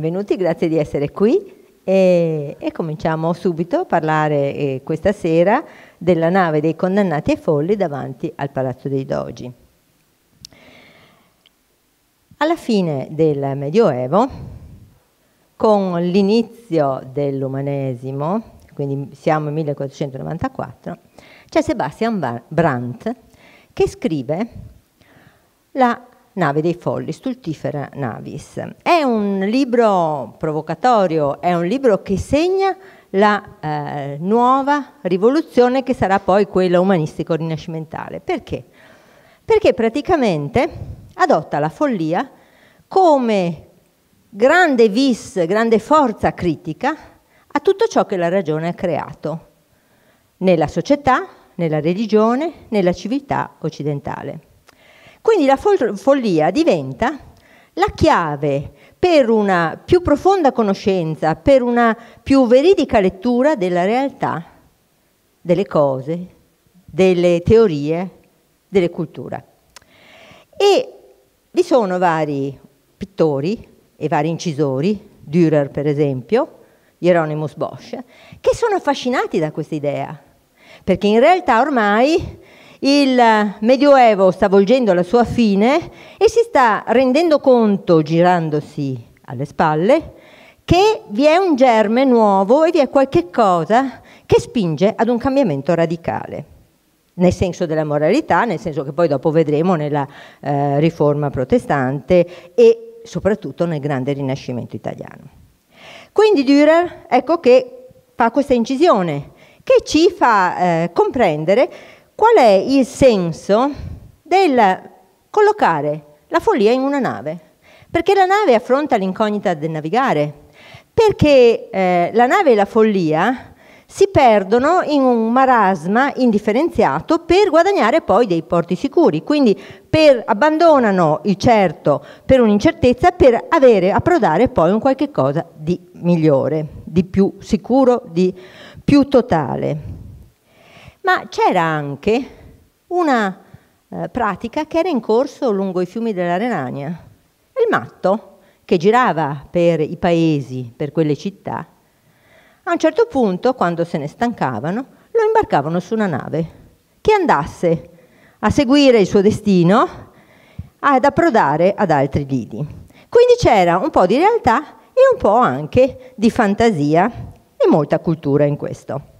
benvenuti, grazie di essere qui e, e cominciamo subito a parlare eh, questa sera della nave dei condannati e folli davanti al Palazzo dei Dogi. Alla fine del Medioevo, con l'inizio dell'umanesimo, quindi siamo nel 1494, c'è Sebastian Brandt che scrive la Nave dei folli, Stultifera Navis. È un libro provocatorio, è un libro che segna la eh, nuova rivoluzione che sarà poi quella umanistico rinascimentale. Perché? Perché praticamente adotta la follia come grande vis, grande forza critica a tutto ciò che la ragione ha creato nella società, nella religione, nella civiltà occidentale. Quindi la follia diventa la chiave per una più profonda conoscenza, per una più veridica lettura della realtà, delle cose, delle teorie, delle culture. E vi sono vari pittori e vari incisori, Dürer per esempio, Hieronymus Bosch, che sono affascinati da questa idea, perché in realtà ormai il Medioevo sta volgendo alla sua fine e si sta rendendo conto, girandosi alle spalle, che vi è un germe nuovo e vi è qualche cosa che spinge ad un cambiamento radicale nel senso della moralità, nel senso che poi dopo vedremo nella eh, riforma protestante e soprattutto nel grande rinascimento italiano. Quindi Dürer ecco che fa questa incisione che ci fa eh, comprendere qual è il senso del collocare la follia in una nave? Perché la nave affronta l'incognita del navigare, perché eh, la nave e la follia si perdono in un marasma indifferenziato per guadagnare poi dei porti sicuri, quindi per, abbandonano il certo per un'incertezza per avere, approdare poi un qualche cosa di migliore, di più sicuro, di più totale ma c'era anche una eh, pratica che era in corso lungo i fiumi della Renania. Il matto, che girava per i paesi, per quelle città, a un certo punto, quando se ne stancavano, lo imbarcavano su una nave che andasse a seguire il suo destino ad approdare ad altri lidi. Quindi c'era un po' di realtà e un po' anche di fantasia e molta cultura in questo.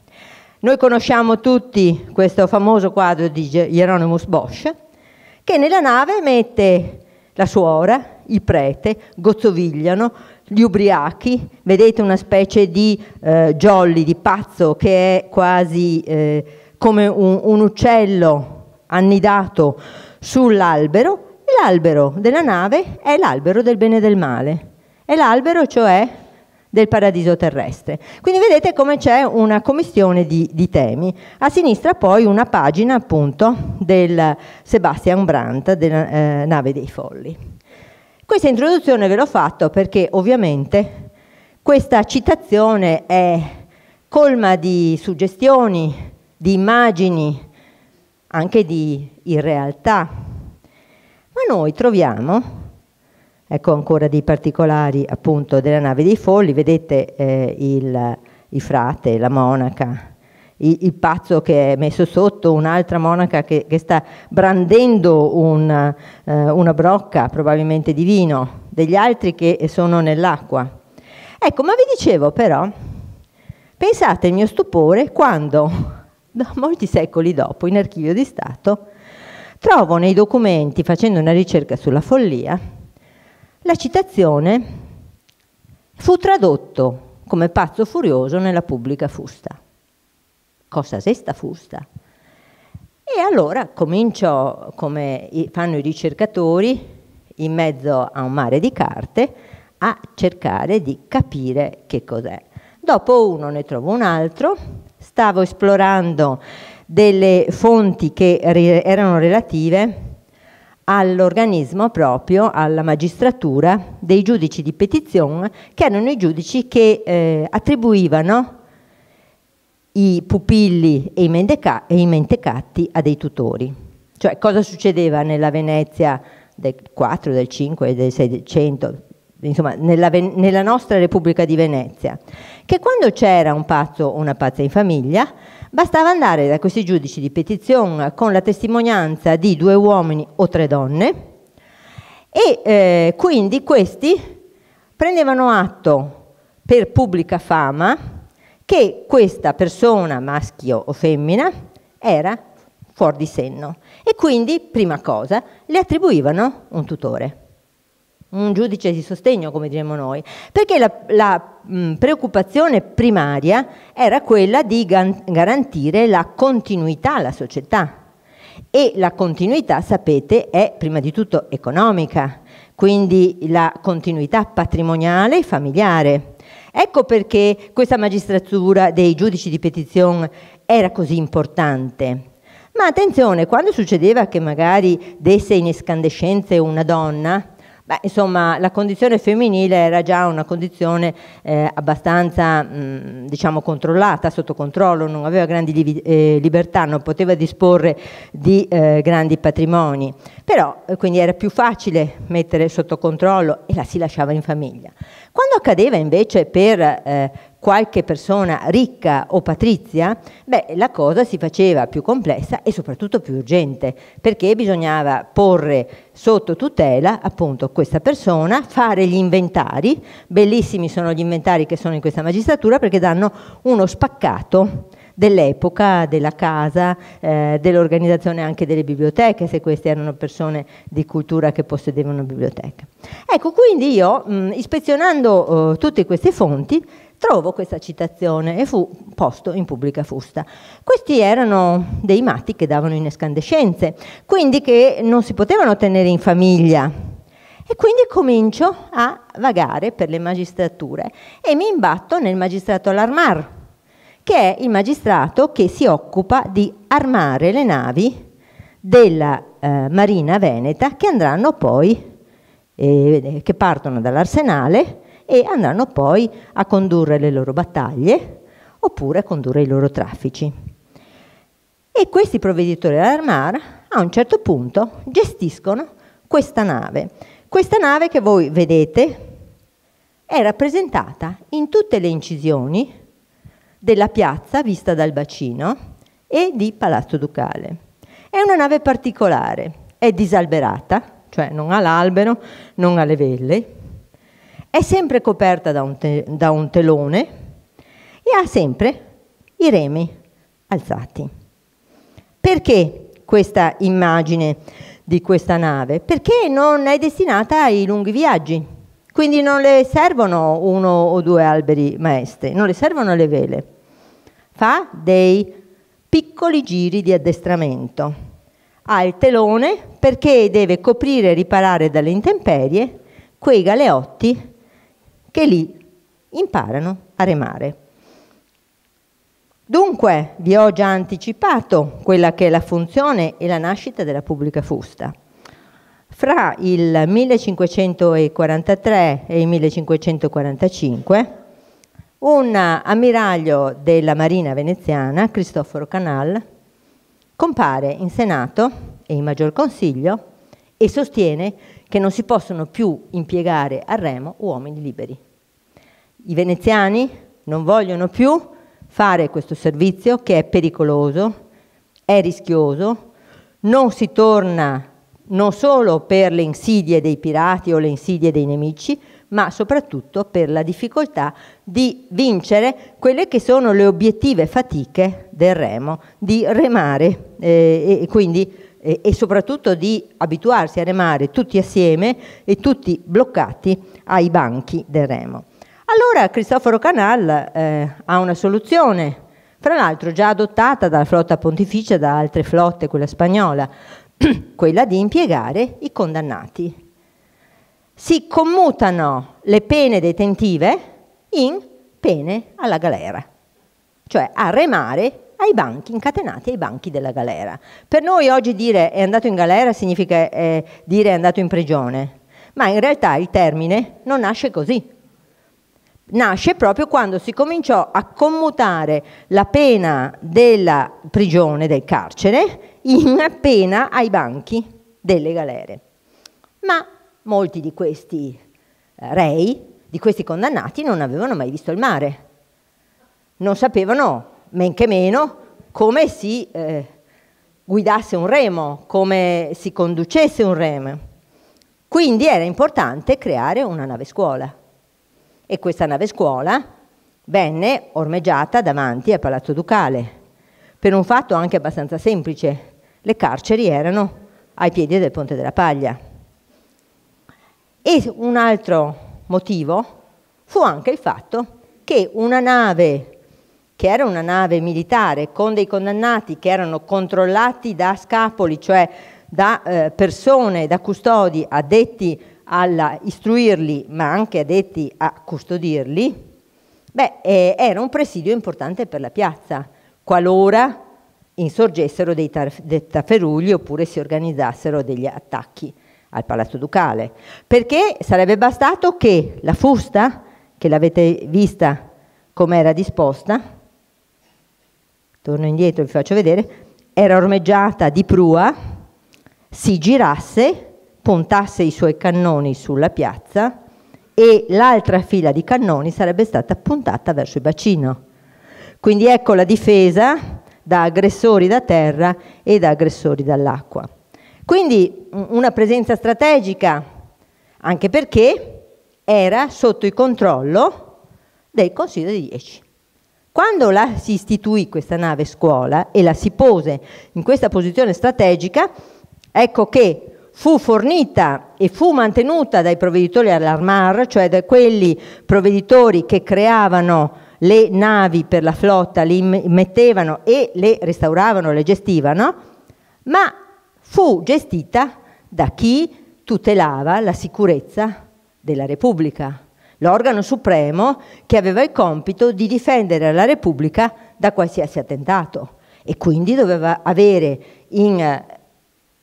Noi conosciamo tutti questo famoso quadro di Hieronymus Bosch, che nella nave mette la suora, il prete, gozzovigliano, gli ubriachi, vedete una specie di eh, jolly, di pazzo che è quasi eh, come un, un uccello annidato sull'albero, l'albero della nave è l'albero del bene e del male. È l'albero cioè del paradiso terrestre. Quindi vedete come c'è una commissione di, di, temi. A sinistra poi una pagina appunto del Sebastian Brandt della eh, nave dei folli. Questa introduzione ve l'ho fatto perché ovviamente questa citazione è colma di suggestioni, di immagini, anche di irrealtà. Ma noi troviamo Ecco ancora dei particolari appunto della nave dei folli, vedete eh, il, il, frate, la monaca, il, il, pazzo che è messo sotto, un'altra monaca che, che sta brandendo un, eh, una brocca probabilmente di vino, degli altri che sono nell'acqua. Ecco, ma vi dicevo però, pensate il mio stupore quando da molti secoli dopo in archivio di Stato, trovo nei documenti, facendo una ricerca sulla follia, la citazione fu tradotto come pazzo furioso nella pubblica fusta. Cosa se sta fusta? E allora cominciò, come fanno i ricercatori, in mezzo a un mare di carte, a cercare di capire che cos'è. Dopo uno ne trovo un altro, stavo esplorando delle fonti che erano relative all'organismo proprio, alla magistratura dei giudici di petizione, che erano i giudici che eh, attribuivano i pupilli e i, e i, mentecatti a dei tutori. Cioè cosa succedeva nella Venezia del 4, del 5, del 600, insomma nella, nella nostra Repubblica di Venezia? Che quando c'era un pazzo o una pazza in famiglia, Bastava andare da questi giudici di petizione con la testimonianza di due uomini o tre donne e eh, quindi questi prendevano atto per pubblica fama che questa persona, maschio o femmina, era fuori di senno e quindi, prima cosa, le attribuivano un tutore un giudice di sostegno, come diremmo noi, perché la, la mh, mm, preoccupazione primaria era quella di gan- garantire la continuità alla società. E la continuità, sapete, è prima di tutto economica, quindi la continuità patrimoniale e familiare. Ecco perché questa magistratura dei giudici di petizione era così importante. Ma attenzione, quando succedeva che magari desse in escandescenze una donna, Beh, insomma, la condizione femminile era già una condizione eh, abbastanza mh, mm, diciamo, controllata, sotto controllo, non aveva grandi li eh, libertà, non poteva disporre di eh, grandi patrimoni, però eh, quindi era più facile mettere sotto controllo e la si lasciava in famiglia. Quando accadeva invece per eh, qualche persona ricca o patrizia, beh, la cosa si faceva più complessa e soprattutto più urgente, perché bisognava porre sotto tutela appunto questa persona, fare gli inventari, bellissimi sono gli inventari che sono in questa magistratura perché danno uno spaccato dell'epoca, della casa, eh, dell'organizzazione anche delle biblioteche, se queste erano persone di cultura che possedevano biblioteche. Ecco, quindi io, mh, mm, ispezionando eh, tutte queste fonti, trovo questa citazione e fu posto in pubblica fusta. Questi erano dei matti che davano in escandescenze, quindi che non si potevano tenere in famiglia. E quindi comincio a vagare per le magistrature e mi imbatto nel magistrato all'armar, che è il magistrato che si occupa di armare le navi della eh, Marina Veneta che andranno poi, eh, che partono dall'arsenale e andranno poi a condurre le loro battaglie oppure a condurre i loro traffici. E questi provveditori dell'Armar a un certo punto gestiscono questa nave. Questa nave che voi vedete è rappresentata in tutte le incisioni della piazza vista dal bacino e di Palazzo Ducale. È una nave particolare, è disalberata, cioè non ha l'albero, non ha le velle, è sempre coperta da un, te- da un telone e ha sempre i remi alzati. Perché questa immagine di questa nave? Perché non è destinata ai lunghi viaggi, quindi non le servono uno o due alberi maestri, non le servono le vele. Fa dei piccoli giri di addestramento. Ha il telone perché deve coprire e riparare dalle intemperie quei galeotti che lì imparano a remare. Dunque vi ho già anticipato quella che è la funzione e la nascita della pubblica fusta. Fra il 1543 e il 1545 un ammiraglio della marina veneziana, Cristoforo Canal, compare in Senato e in Maggior Consiglio e sostiene che non si possono più impiegare a remo uomini liberi. I veneziani non vogliono più fare questo servizio che è pericoloso, è rischioso, non si torna non solo per le insidie dei pirati o le insidie dei nemici, ma soprattutto per la difficoltà di vincere quelle che sono le obiettive fatiche del remo, di remare eh, e quindi eh, e soprattutto di abituarsi a remare tutti assieme e tutti bloccati ai banchi del remo. Allora Cristoforo Canal eh, ha una soluzione, fra l'altro già adottata dalla flotta pontificia, da altre flotte, quella spagnola, quella di impiegare i condannati. Si commutano le pene detentive in pene alla galera, cioè a remare ai banchi, incatenati ai banchi della galera. Per noi oggi dire è andato in galera significa eh, dire è andato in prigione, ma in realtà il termine non nasce così. Nasce proprio quando si cominciò a commutare la pena della prigione, del carcere, in pena ai banchi delle galere. Ma molti di questi eh, rei, di questi condannati, non avevano mai visto il mare, non sapevano men che meno, come si eh, guidasse un remo, come si conducesse un remo. Quindi era importante creare una nave scuola. E questa nave scuola venne ormeggiata davanti al Palazzo Ducale, per un fatto anche abbastanza semplice. Le carceri erano ai piedi del Ponte della Paglia. E un altro motivo fu anche il fatto che una nave che era una nave militare con dei condannati che erano controllati da scapoli, cioè da eh, persone, da custodi addetti a istruirli ma anche addetti a custodirli, beh, eh, era un presidio importante per la piazza, qualora insorgessero dei, dei tafferugli oppure si organizzassero degli attacchi al Palazzo Ducale, perché sarebbe bastato che la fusta, che l'avete vista come era disposta, torno indietro vi faccio vedere, era ormeggiata di prua, si girasse, puntasse i suoi cannoni sulla piazza e l'altra fila di cannoni sarebbe stata puntata verso il bacino. Quindi ecco la difesa da aggressori da terra e da aggressori dall'acqua. Quindi una presenza strategica, anche perché era sotto il controllo del Consiglio dei Dieci. Quando la si istituì questa nave scuola e la si pose in questa posizione strategica, ecco che fu fornita e fu mantenuta dai provveditori all'Armar, cioè da quelli provveditori che creavano le navi per la flotta, le mettevano e le restauravano, le gestivano, ma fu gestita da chi tutelava la sicurezza della Repubblica, l'organo supremo che aveva il compito di difendere la Repubblica da qualsiasi attentato e quindi doveva avere in eh,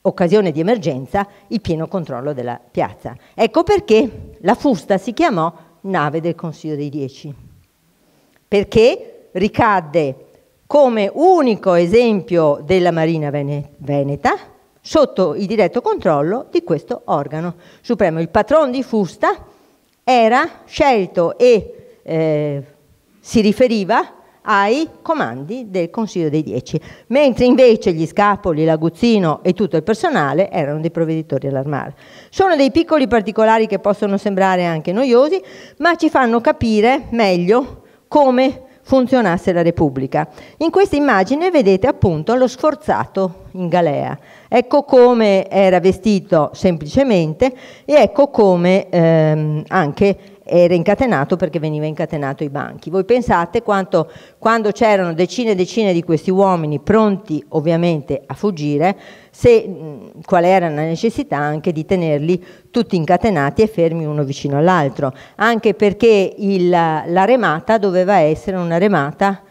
occasione di emergenza il pieno controllo della piazza. Ecco perché la fusta si chiamò nave del Consiglio dei Dieci, perché ricadde come unico esempio della Marina Veneta sotto il diretto controllo di questo organo supremo. Il patrono di fusta era scelto e eh, si riferiva ai comandi del Consiglio dei Dieci, mentre invece gli Scapoli, l'Aguzzino e tutto il personale erano dei provveditori all'armare. Sono dei piccoli particolari che possono sembrare anche noiosi, ma ci fanno capire meglio come funzionasse la Repubblica. In questa immagine vedete appunto lo sforzato in galea, Ecco come era vestito semplicemente e ecco come ehm, anche era incatenato perché veniva incatenato i banchi. Voi pensate quanto quando c'erano decine e decine di questi uomini pronti ovviamente a fuggire, se, qual era la necessità anche di tenerli tutti incatenati e fermi uno vicino all'altro, anche perché il, la remata doveva essere una remata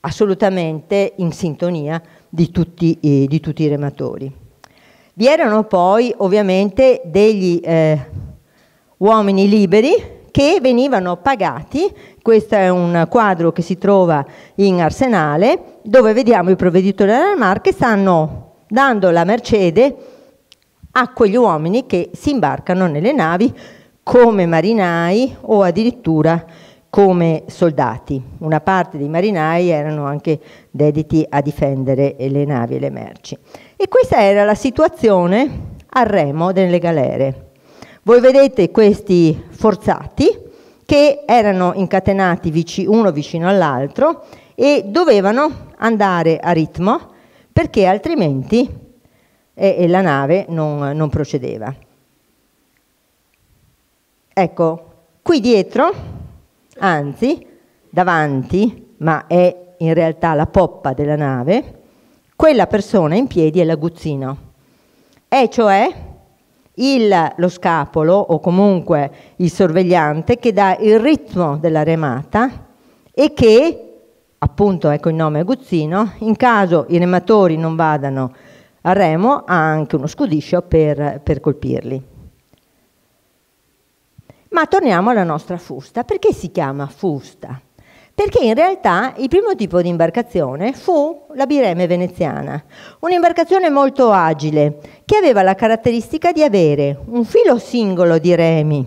assolutamente in sintonia di tutti, eh, di tutti i rematori. Vi erano poi ovviamente degli eh, uomini liberi che venivano pagati, questo è un quadro che si trova in Arsenale, dove vediamo i provveditori della che stanno dando la mercede a quegli uomini che si imbarcano nelle navi come marinai o addirittura come soldati. Una parte dei marinai erano anche dediti a difendere le navi e le merci. E questa era la situazione a remo delle galere. Voi vedete questi forzati che erano incatenati uno vicino all'altro e dovevano andare a ritmo perché altrimenti eh, eh la nave non, non procedeva. Ecco, qui dietro anzi davanti, ma è in realtà la poppa della nave, quella persona in piedi è l'aguzzino. È cioè il, lo scapolo o comunque il sorvegliante che dà il ritmo della remata e che, appunto ecco il nome aguzzino, in caso i rematori non vadano a remo ha anche uno scudiscio per, per colpirli. Ma torniamo alla nostra fusta. Perché si chiama fusta? Perché in realtà il primo tipo di imbarcazione fu la bireme veneziana, un'imbarcazione molto agile che aveva la caratteristica di avere un filo singolo di remi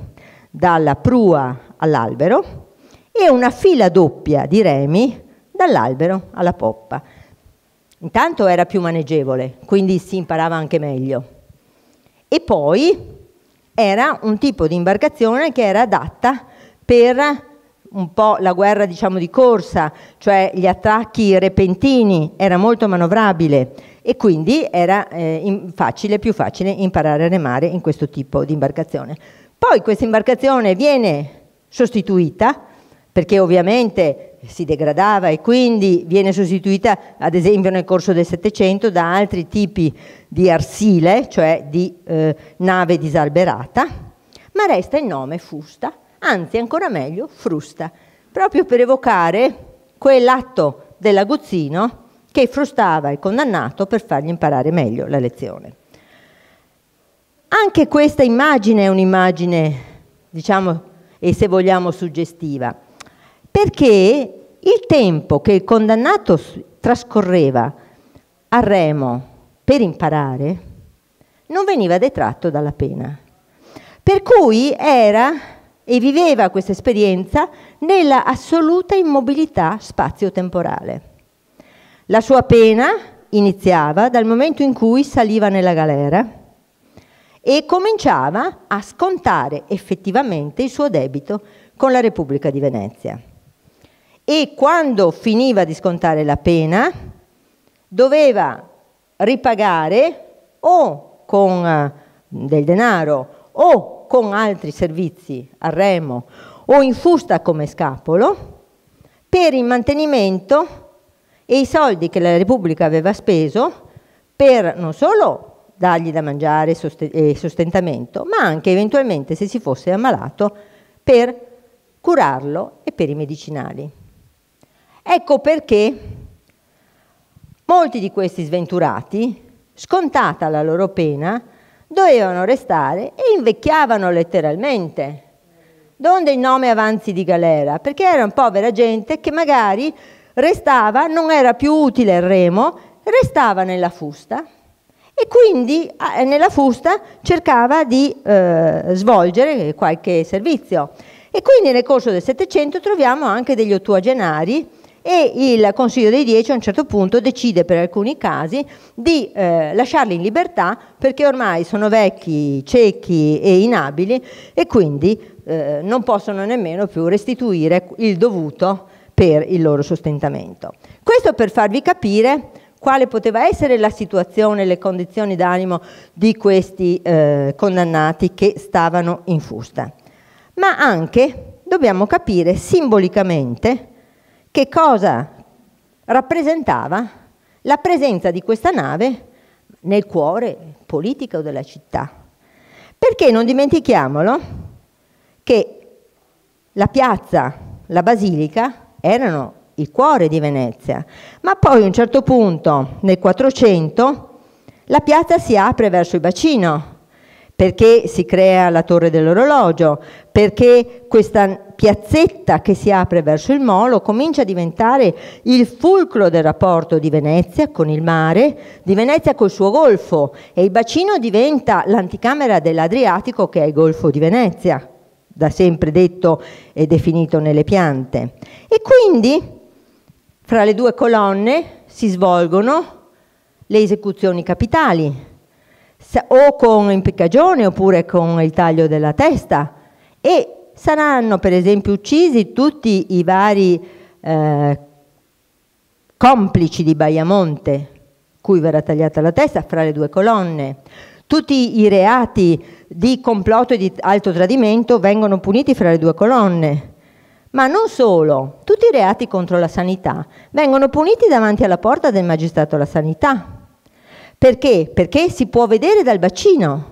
dalla prua all'albero e una fila doppia di remi dall'albero alla poppa. Intanto era più maneggevole, quindi si imparava anche meglio. E poi era un tipo di imbarcazione che era adatta per un po' la guerra diciamo, di corsa, cioè gli attacchi repentini, era molto manovrabile e quindi era eh, facile, più facile imparare a remare in questo tipo di imbarcazione. Poi questa imbarcazione viene sostituita perché ovviamente si degradava e quindi viene sostituita ad esempio nel corso del Settecento da altri tipi di arsile, cioè di eh, nave disalberata, ma resta il nome fusta, anzi ancora meglio frusta, proprio per evocare quell'atto dell'aguzzino che frustava il condannato per fargli imparare meglio la lezione. Anche questa immagine è un'immagine, diciamo, e se vogliamo suggestiva perché il tempo che il condannato trascorreva a Remo per imparare non veniva detratto dalla pena. Per cui era e viveva questa esperienza nella assoluta immobilità spazio-temporale. La sua pena iniziava dal momento in cui saliva nella galera e cominciava a scontare effettivamente il suo debito con la Repubblica di Venezia e quando finiva di scontare la pena doveva ripagare o con eh, del denaro o con altri servizi a remo o in fusta come scapolo per il mantenimento e i soldi che la Repubblica aveva speso per non solo dargli da mangiare e sostentamento, ma anche eventualmente se si fosse ammalato per curarlo e per i medicinali. Ecco perché molti di questi sventurati, scontata la loro pena, dovevano restare e invecchiavano letteralmente. Donde il nome avanzi di galera? Perché era un povera gente che magari restava, non era più utile il remo, restava nella fusta e quindi eh, nella fusta cercava di eh, svolgere qualche servizio. E quindi nel corso del Settecento troviamo anche degli ottuagenari e il Consiglio dei Dieci a un certo punto decide per alcuni casi di eh, lasciarli in libertà perché ormai sono vecchi, ciechi e inabili e quindi eh, non possono nemmeno più restituire il dovuto per il loro sostentamento. Questo per farvi capire quale poteva essere la situazione, le condizioni d'animo di questi eh, condannati che stavano in fusta. Ma anche dobbiamo capire simbolicamente che cosa rappresentava la presenza di questa nave nel cuore politico della città. Perché non dimentichiamolo che la piazza, la basilica erano il cuore di Venezia, ma poi a un certo punto nel 400 la piazza si apre verso il bacino perché si crea la torre dell'orologio, perché questa piazzetta che si apre verso il molo comincia a diventare il fulcro del rapporto di Venezia con il mare, di Venezia col suo golfo e il bacino diventa l'anticamera dell'Adriatico che è il golfo di Venezia, da sempre detto e definito nelle piante. E quindi fra le due colonne si svolgono le esecuzioni capitali, o con impiccagione oppure con il taglio della testa e saranno per esempio uccisi tutti i vari eh, complici di Baiamonte, cui verrà tagliata la testa fra le due colonne. Tutti i reati di complotto e di alto tradimento vengono puniti fra le due colonne. Ma non solo, tutti i reati contro la sanità vengono puniti davanti alla porta del magistrato alla sanità. Perché? Perché si può vedere dal bacino.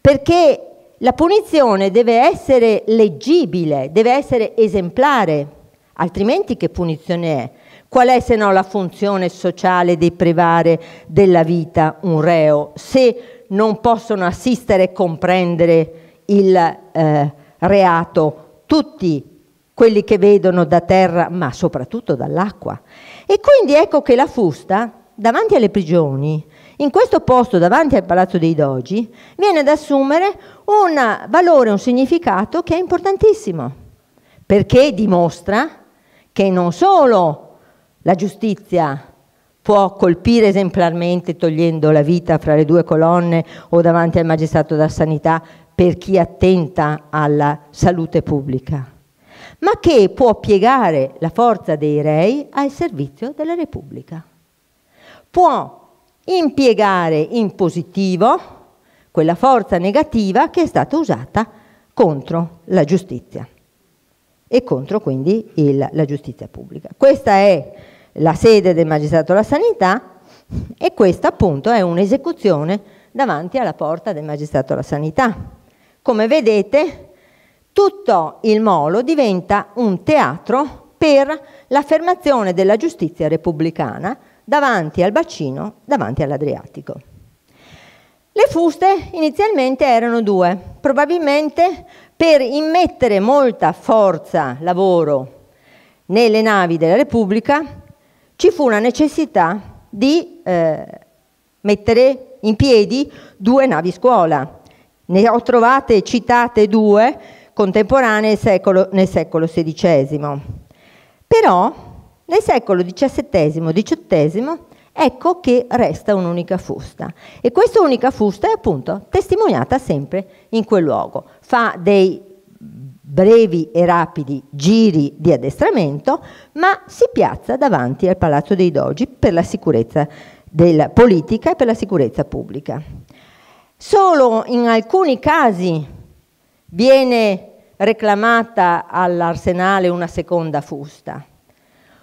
Perché la punizione deve essere leggibile, deve essere esemplare, altrimenti che punizione è? Qual è se no la funzione sociale di privare della vita un reo se non possono assistere e comprendere il eh, reato tutti quelli che vedono da terra, ma soprattutto dall'acqua. E quindi ecco che la fusta, davanti alle prigioni, in questo posto davanti al Palazzo dei Dogi viene ad assumere un valore, un significato che è importantissimo, perché dimostra che non solo la giustizia può colpire esemplarmente togliendo la vita fra le due colonne o davanti al magistrato della sanità per chi attenta alla salute pubblica, ma che può piegare la forza dei rei al servizio della Repubblica. Può impiegare in positivo quella forza negativa che è stata usata contro la giustizia e contro quindi il, la giustizia pubblica. Questa è la sede del magistrato della sanità e questa appunto è un'esecuzione davanti alla porta del magistrato della sanità. Come vedete tutto il molo diventa un teatro per l'affermazione della giustizia repubblicana davanti al bacino, davanti all'Adriatico. Le fuste inizialmente erano due, probabilmente per immettere molta forza lavoro nelle navi della Repubblica ci fu la necessità di eh, mettere in piedi due navi scuola. Ne ho trovate citate due contemporanee secolo, nel secolo XVI. Però nel secolo XVII-XVIII ecco che resta un'unica fusta e questa unica fusta è appunto testimoniata sempre in quel luogo. Fa dei brevi e rapidi giri di addestramento, ma si piazza davanti al Palazzo dei Dogi per la sicurezza della politica e per la sicurezza pubblica. Solo in alcuni casi viene reclamata all'arsenale una seconda fusta,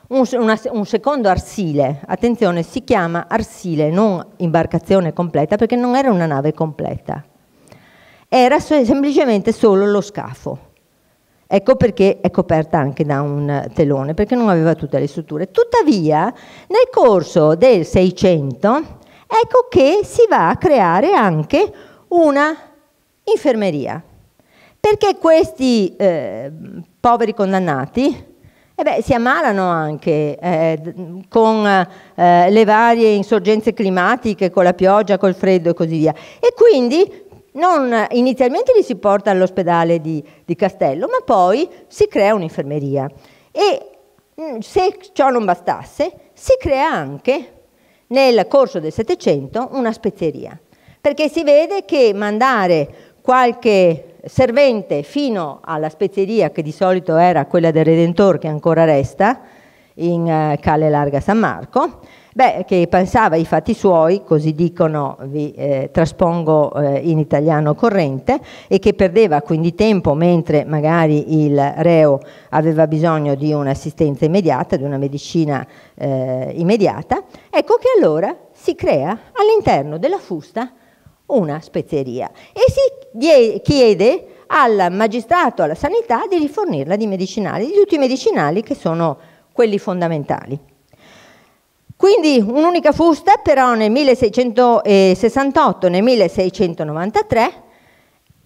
un, una, un, secondo arsile, attenzione, si chiama arsile, non imbarcazione completa, perché non era una nave completa, era semplicemente solo lo scafo. Ecco perché è coperta anche da un telone, perché non aveva tutte le strutture. Tuttavia, nel corso del 600, ecco che si va a creare anche una infermeria, perché questi eh, poveri condannati, e beh, si ammalano anche eh, con eh, le varie insorgenze climatiche, con la pioggia, col freddo e così via. E quindi non, inizialmente li si porta all'ospedale di, di Castello, ma poi si crea un'infermeria. E mm, se ciò non bastasse, si crea anche nel corso del Settecento una spezzeria, perché si vede che mandare qualche servente fino alla spezieria che di solito era quella del Redentore che ancora resta in eh, Calle Larga San Marco, beh, che pensava ai fatti suoi, così dicono, vi eh, traspongo eh, in italiano corrente, e che perdeva quindi tempo mentre magari il reo aveva bisogno di un'assistenza immediata, di una medicina eh, immediata, ecco che allora si crea all'interno della fusta una spezzeria e si chiede al magistrato, alla sanità, di rifornirla di medicinali, di tutti i medicinali che sono quelli fondamentali. Quindi un'unica fusta però nel 1668 nel 1693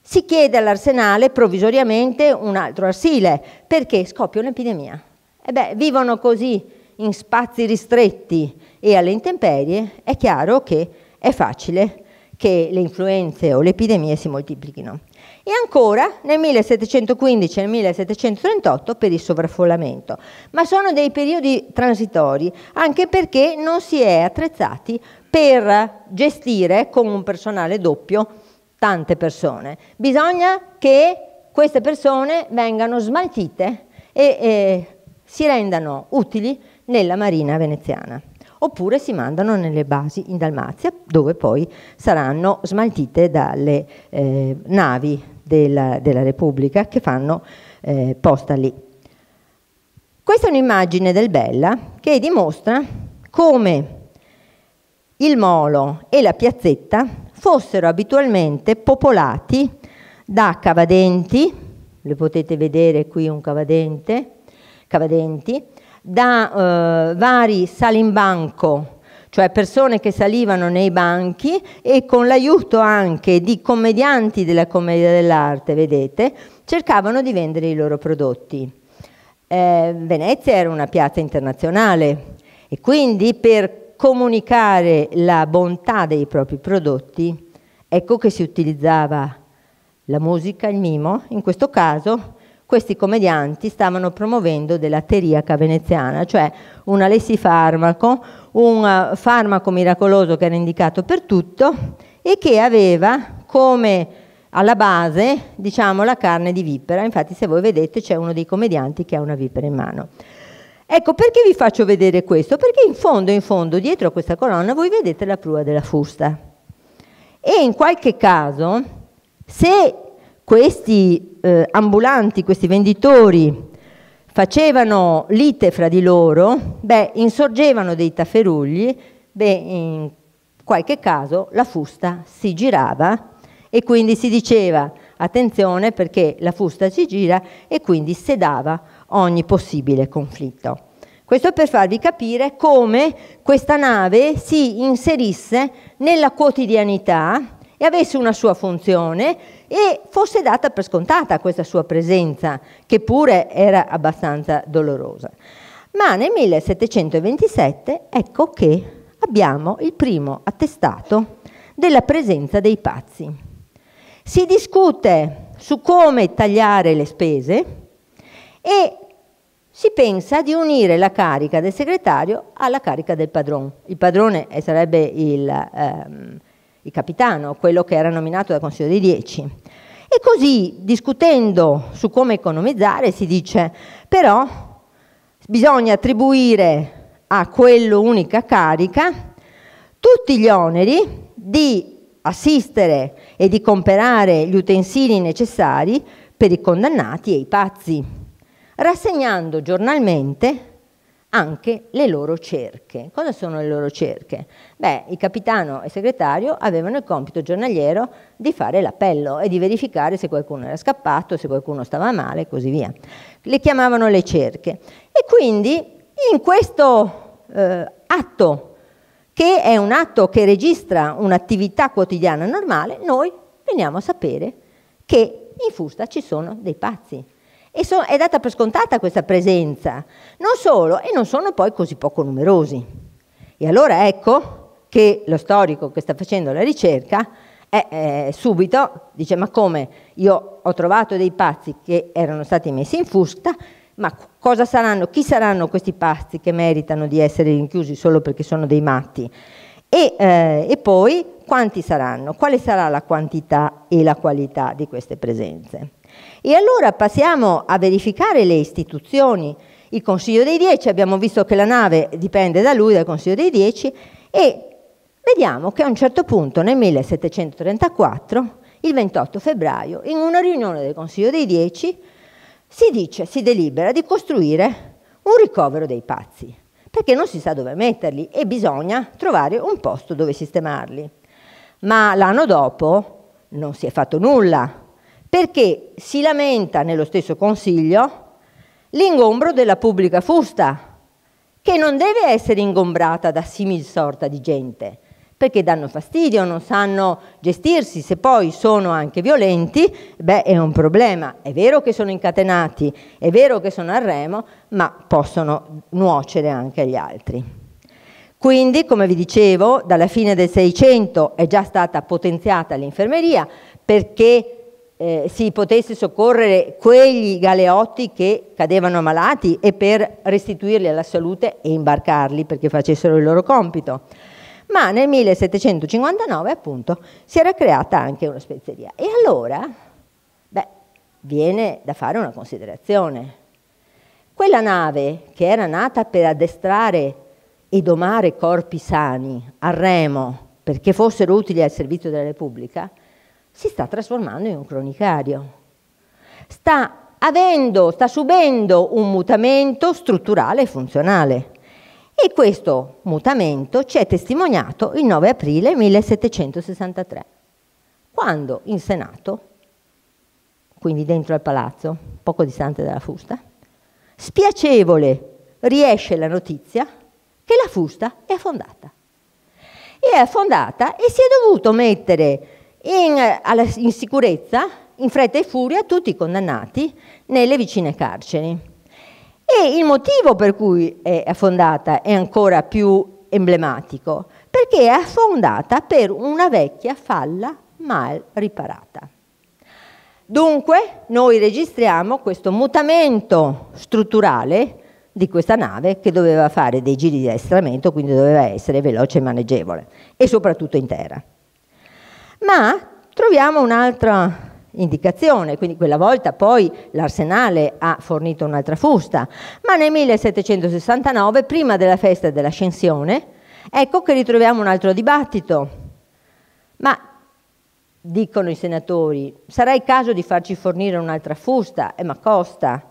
si chiede all'arsenale provvisoriamente un altro arsile, perché scoppia un'epidemia. E beh, vivono così in spazi ristretti e alle intemperie, è chiaro che è facile che le influenze o le epidemie si moltiplichino. E ancora nel 1715 e nel 1738 per il sovraffollamento, ma sono dei periodi transitori, anche perché non si è attrezzati per gestire con un personale doppio tante persone. Bisogna che queste persone vengano smaltite e, e eh, si rendano utili nella marina veneziana oppure si mandano nelle basi in Dalmazia dove poi saranno smaltite dalle eh, navi della, della, Repubblica che fanno eh, posta lì. Questa è un'immagine del Bella che dimostra come il molo e la piazzetta fossero abitualmente popolati da cavadenti, le potete vedere qui un cavadente, cavadenti, da eh, vari salimbanco, cioè persone che salivano nei banchi e con l'aiuto anche di commedianti della commedia dell'arte, vedete, cercavano di vendere i loro prodotti. Eh, Venezia era una piazza internazionale e quindi per comunicare la bontà dei propri prodotti ecco che si utilizzava la musica, il mimo, in questo caso questi commedianti stavano promuovendo della teriaca veneziana, cioè un alessifarmaco, un eh, farmaco miracoloso che era indicato per tutto e che aveva come alla base diciamo, la carne di vipera. Infatti se voi vedete c'è uno dei commedianti che ha una vipera in mano. Ecco, perché vi faccio vedere questo? Perché in fondo, in fondo, dietro a questa colonna, voi vedete la prua della fusta. E in qualche caso, se questi eh, ambulanti, questi venditori facevano lite fra di loro, beh, insorgevano dei tafferugli, beh, in qualche caso la fusta si girava e quindi si diceva attenzione perché la fusta si gira e quindi sedava ogni possibile conflitto. Questo per farvi capire come questa nave si inserisse nella quotidianità e avesse una sua funzione e fosse data per scontata questa sua presenza, che pure era abbastanza dolorosa. Ma nel 1727 ecco che abbiamo il primo attestato della presenza dei pazzi. Si discute su come tagliare le spese e si pensa di unire la carica del segretario alla carica del padrone. Il padrone eh, sarebbe il... Ehm, il capitano, quello che era nominato dal Consiglio dei Dieci. E così, discutendo su come economizzare, si dice però bisogna attribuire a quell'unica carica tutti gli oneri di assistere e di comprare gli utensili necessari per i condannati e i pazzi, rassegnando giornalmente anche le loro cerche. Cosa sono le loro cerche? Beh, il capitano e il segretario avevano il compito giornaliero di fare l'appello e di verificare se qualcuno era scappato, se qualcuno stava male e così via. Le chiamavano le cerche. E quindi in questo eh, atto, che è un atto che registra un'attività quotidiana normale, noi veniamo a sapere che in fusta ci sono dei pazzi e so, è data per scontata questa presenza. Non solo, e non sono poi così poco numerosi. E allora ecco che lo storico che sta facendo la ricerca è, eh, subito dice ma come io ho trovato dei pazzi che erano stati messi in fusta, ma cosa saranno, chi saranno questi pazzi che meritano di essere rinchiusi solo perché sono dei matti? E, eh, e, poi quanti saranno? Quale sarà la quantità e la qualità di queste presenze? E allora passiamo a verificare le istituzioni. Il Consiglio dei Dieci, abbiamo visto che la nave dipende da lui, dal Consiglio dei Dieci, e vediamo che a un certo punto, nel 1734, il 28 febbraio, in una riunione del Consiglio dei Dieci, si dice, si delibera di costruire un ricovero dei pazzi, perché non si sa dove metterli e bisogna trovare un posto dove sistemarli. Ma l'anno dopo non si è fatto nulla, perché si lamenta nello stesso Consiglio l'ingombro della pubblica fusta, che non deve essere ingombrata da simil sorta di gente, perché danno fastidio, non sanno gestirsi, se poi sono anche violenti, beh è un problema. È vero che sono incatenati, è vero che sono a remo, ma possono nuocere anche agli altri. Quindi, come vi dicevo, dalla fine del Seicento è già stata potenziata l'infermeria perché eh, si potesse soccorrere quegli galeotti che cadevano malati e per restituirli alla salute e imbarcarli perché facessero il loro compito. Ma nel 1759 appunto si era creata anche una spezzeria. E allora, beh, viene da fare una considerazione. Quella nave che era nata per addestrare e domare corpi sani a remo perché fossero utili al servizio della Repubblica, si sta trasformando in un cronicario. Sta avendo, sta subendo un mutamento strutturale e funzionale. E questo mutamento ci è testimoniato il 9 aprile 1763, quando in Senato, quindi dentro al palazzo, poco distante dalla fusta, spiacevole riesce la notizia che la fusta è affondata. E è affondata e si è dovuto mettere in, alla, in sicurezza, in fretta e furia, tutti i condannati nelle vicine carceri. E il motivo per cui è affondata è ancora più emblematico, perché è affondata per una vecchia falla mal riparata. Dunque noi registriamo questo mutamento strutturale di questa nave che doveva fare dei giri di addestramento, quindi doveva essere veloce e maneggevole e soprattutto intera. Ma troviamo un'altra indicazione, quindi quella volta poi l'arsenale ha fornito un'altra fusta, ma nel 1769, prima della festa dell'ascensione, ecco che ritroviamo un altro dibattito. Ma dicono i senatori, sarà il caso di farci fornire un'altra fusta, eh, ma costa,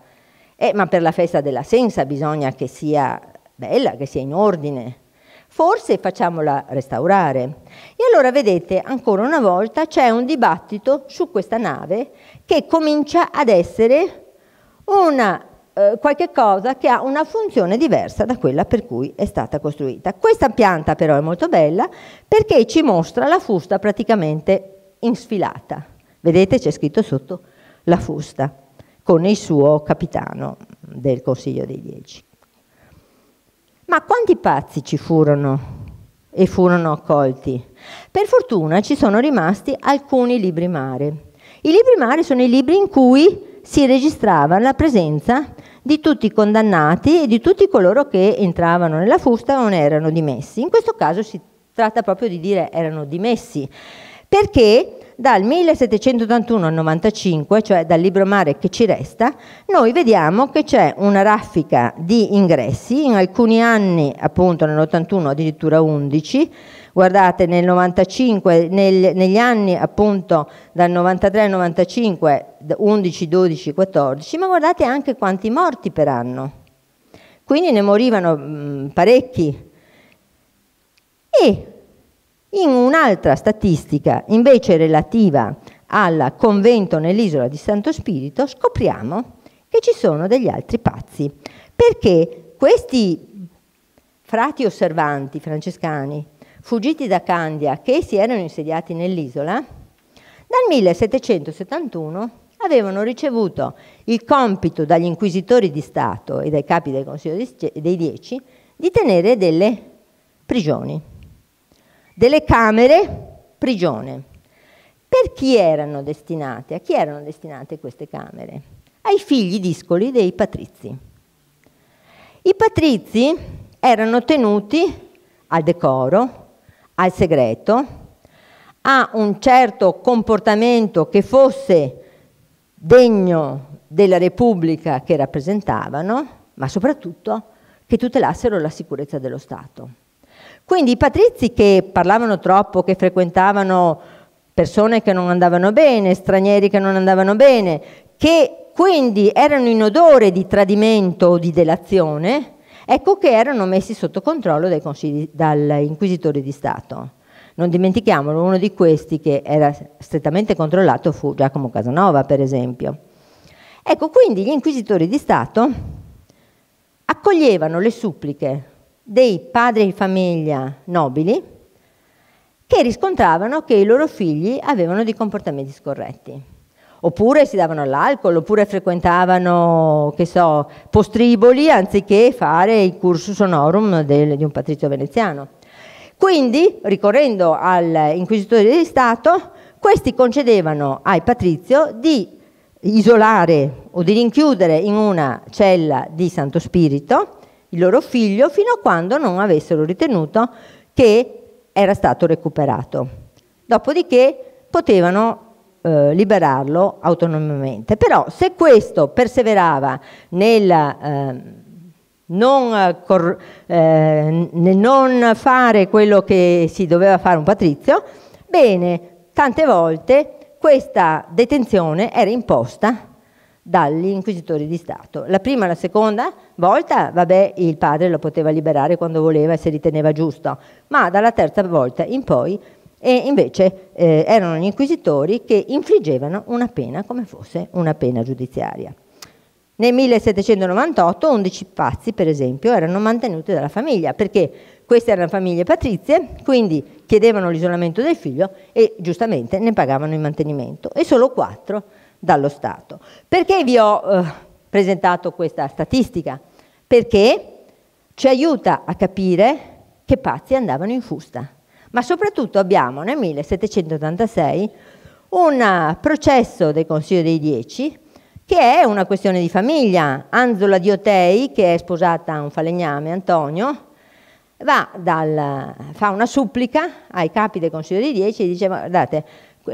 eh, ma per la festa della Sensa bisogna che sia bella, che sia in ordine forse facciamola restaurare. E allora vedete, ancora una volta c'è un dibattito su questa nave che comincia ad essere una, eh, qualche cosa che ha una funzione diversa da quella per cui è stata costruita. Questa pianta però è molto bella perché ci mostra la fusta praticamente in sfilata. Vedete c'è scritto sotto la fusta con il suo capitano del Consiglio dei Dieci. Ma quanti pazzi ci furono e furono accolti? Per fortuna ci sono rimasti alcuni libri mare. I libri mare sono i libri in cui si registrava la presenza di tutti i condannati e di tutti coloro che entravano nella fusta o ne erano dimessi. In questo caso si tratta proprio di dire erano dimessi, perché dal 1781 al 95, cioè dal libro mare che ci resta, noi vediamo che c'è una raffica di ingressi, in alcuni anni, appunto nell'81 addirittura 11, guardate nel 95, nel, negli anni appunto dal 93 al 95, 11, 12, 14, ma guardate anche quanti morti per anno. Quindi ne morivano mh, mm, parecchi. E in un'altra statistica, invece relativa al convento nell'isola di Santo Spirito, scopriamo che ci sono degli altri pazzi, perché questi frati osservanti francescani, fuggiti da Candia, che si erano insediati nell'isola, dal 1771 avevano ricevuto il compito dagli inquisitori di Stato e dai capi del Consiglio dei Dieci di tenere delle prigioni delle camere prigione. Per chi erano destinate? A chi erano destinate queste camere? Ai figli discoli dei patrizi. I patrizi erano tenuti al decoro, al segreto, a un certo comportamento che fosse degno della Repubblica che rappresentavano, ma soprattutto che tutelassero la sicurezza dello Stato. Quindi i patrizi che parlavano troppo, che frequentavano persone che non andavano bene, stranieri che non andavano bene, che quindi erano in odore di tradimento o di delazione, ecco che erano messi sotto controllo dai consigli, dall'inquisitore di Stato. Non dimentichiamolo, uno di questi che era strettamente controllato fu Giacomo Casanova, per esempio. Ecco, quindi gli inquisitori di Stato accoglievano le suppliche dei padri di famiglia nobili che riscontravano che i loro figli avevano dei comportamenti scorretti. Oppure si davano all'alcol, oppure frequentavano, che so, postriboli anziché fare il cursus honorum del, di un patrizio veneziano. Quindi, ricorrendo all'inquisitore di Stato, questi concedevano ai patrizio di isolare o di rinchiudere in una cella di Santo Spirito il loro figlio fino a quando non avessero ritenuto che era stato recuperato. Dopodiché potevano eh, liberarlo autonomamente. Però se questo perseverava nel, eh, non, eh, nel non fare quello che si doveva fare un patrizio, bene, tante volte questa detenzione era imposta dagli inquisitori di Stato. La prima e la seconda volta, vabbè, il padre lo poteva liberare quando voleva e se riteneva giusto, ma dalla terza volta in poi e invece eh, erano gli inquisitori che infliggevano una pena come fosse una pena giudiziaria. Nel 1798 11 pazzi, per esempio, erano mantenuti dalla famiglia, perché queste erano famiglie patrizie, quindi chiedevano l'isolamento del figlio e giustamente ne pagavano il mantenimento e solo quattro dallo Stato. Perché vi ho eh, presentato questa statistica? Perché ci aiuta a capire che pazzi andavano in fusta. Ma soprattutto abbiamo nel 1786 un processo del Consiglio dei Dieci che è una questione di famiglia. Anzola Diotei, che è sposata a un falegname, Antonio, va dal, fa una supplica ai capi del Consiglio dei Dieci e dice guardate,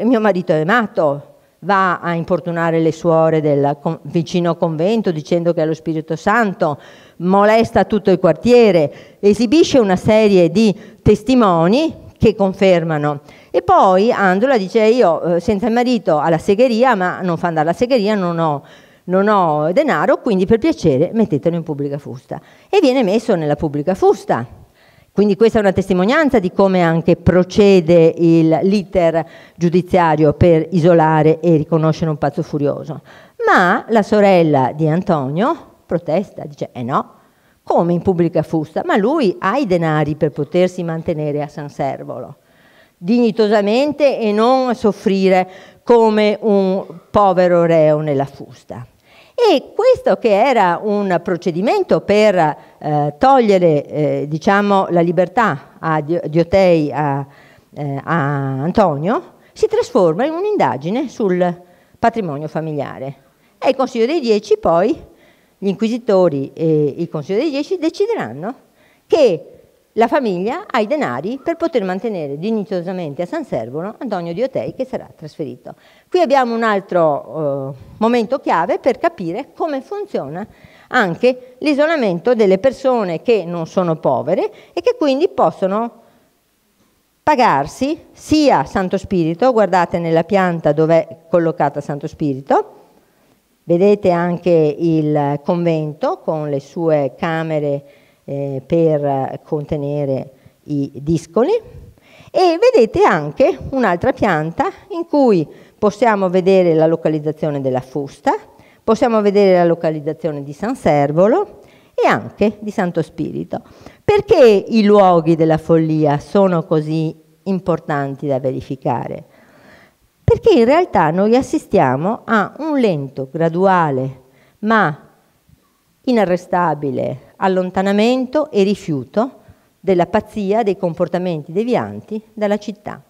mio marito è matto, va a importunare le suore del vicino convento dicendo che è lo Spirito Santo, molesta tutto il quartiere, esibisce una serie di testimoni che confermano. E poi Andula dice io eh, senza il marito alla segheria, ma non fa andare alla segheria, non ho, non ho denaro, quindi per piacere mettetelo in pubblica fusta. E viene messo nella pubblica fusta. Quindi questa è una testimonianza di come anche procede l'iter giudiziario per isolare e riconoscere un pazzo furioso. Ma la sorella di Antonio protesta, dice, eh no, come in pubblica fusta? Ma lui ha i denari per potersi mantenere a San Servolo, dignitosamente e non soffrire come un povero reo nella fusta. E questo che era un procedimento per eh, togliere eh, diciamo, la libertà a Diotei, a, eh, a Antonio, si trasforma in un'indagine sul patrimonio familiare. E il Consiglio dei Dieci poi, gli inquisitori e il Consiglio dei Dieci decideranno che la famiglia ha i denari per poter mantenere dignitosamente a San Servono Antonio Diotei che sarà trasferito. Qui abbiamo un altro eh, momento chiave per capire come funziona anche l'isolamento delle persone che non sono povere e che quindi possono pagarsi sia Santo Spirito, guardate nella pianta dove è collocata Santo Spirito, vedete anche il convento con le sue camere eh, per contenere i discoli e vedete anche un'altra pianta in cui possiamo vedere la localizzazione della fusta, possiamo vedere la localizzazione di San Servolo e anche di Santo Spirito. Perché i luoghi della follia sono così importanti da verificare? Perché in realtà noi assistiamo a un lento, graduale, ma inarrestabile allontanamento e rifiuto della pazzia dei comportamenti devianti dalla città.